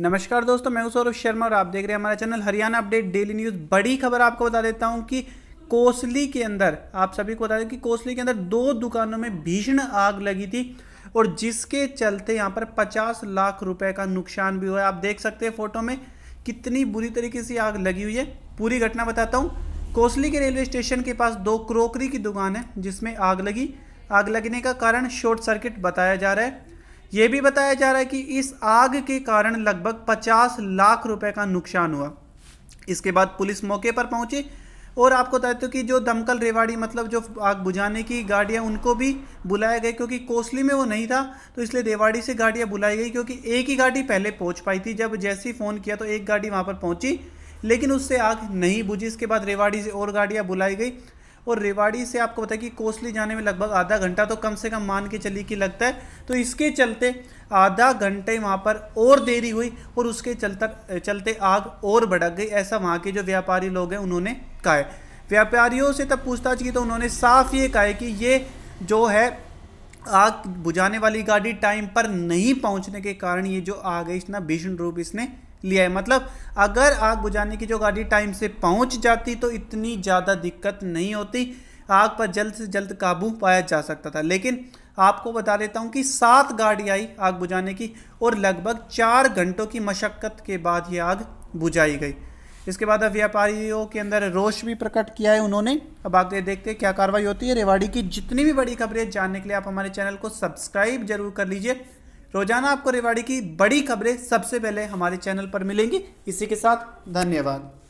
नमस्कार दोस्तों मैं हूं सौरभ शर्मा और आप देख रहे हैं हमारा channel Haryana update daily news बड़ी खबर आपको बता देता हूं कि कोसली के अंदर आप सभी को बता दें कि कोसली के अंदर दो दुकानों में भीषण आग लगी थी और जिसके चलते यहां पर 50 लाख रुपए का नुकसान भी हुआ आप देख सकते हैं फोटो में कितनी बुरी तरीके से आग लगी हुई है पूरी घटना बताता हूँ कोसली के रेलवे स्टेशन के पास दो क्रोकरी की दुकान है जिसमें आग लगी आग लगने का कारण शॉर्ट सर्किट बताया जा रहा है ये भी बताया जा रहा है कि इस आग के कारण लगभग 50 लाख रुपए का नुकसान हुआ इसके बाद पुलिस मौके पर पहुंची और आपको बता देते कि जो दमकल रेवाड़ी मतलब जो आग बुझाने की गाड़ियां उनको भी बुलाया गया क्योंकि कोसली में वो नहीं था तो इसलिए रेवाड़ी से गाड़ियां बुलाई गई क्योंकि एक ही गाड़ी पहले पहुंच पाई थी जब जैसे ही फ़ोन किया तो एक गाड़ी वहां पर पहुंची लेकिन उससे आग नहीं बुझी इसके बाद रेवाड़ी से और गाड़ियाँ बुलाई गई और रेवाड़ी से आपको पता है कि कोसली जाने में लगभग आधा घंटा तो कम से कम मान के चली कि लगता है तो इसके चलते आधा घंटे वहाँ पर और देरी हुई और उसके चलता चलते आग और भड़क गई ऐसा वहाँ के जो व्यापारी लोग हैं उन्होंने कहा है व्यापारियों से तब पूछताछ की तो उन्होंने साफ ये कहा है कि ये जो है आग बुझाने वाली गाड़ी टाइम पर नहीं पहुंचने के कारण ये जो आग है इसना भीषण रूप इसने लिया है मतलब अगर आग बुझाने की जो गाड़ी टाइम से पहुंच जाती तो इतनी ज़्यादा दिक्कत नहीं होती आग पर जल्द से जल्द काबू पाया जा सकता था लेकिन आपको बता देता हूं कि सात गाड़ी आई आग बुझाने की और लगभग चार घंटों की मशक्क़त के बाद ये आग बुझाई गई इसके बाद व्यापारियों के अंदर रोष भी प्रकट किया है उन्होंने अब आगे देखते हैं क्या कार्रवाई होती है रेवाड़ी की जितनी भी बड़ी खबरें जानने के लिए आप हमारे चैनल को सब्सक्राइब जरूर कर लीजिए रोजाना आपको रेवाड़ी की बड़ी खबरें सबसे पहले हमारे चैनल पर मिलेंगी इसी के साथ धन्यवाद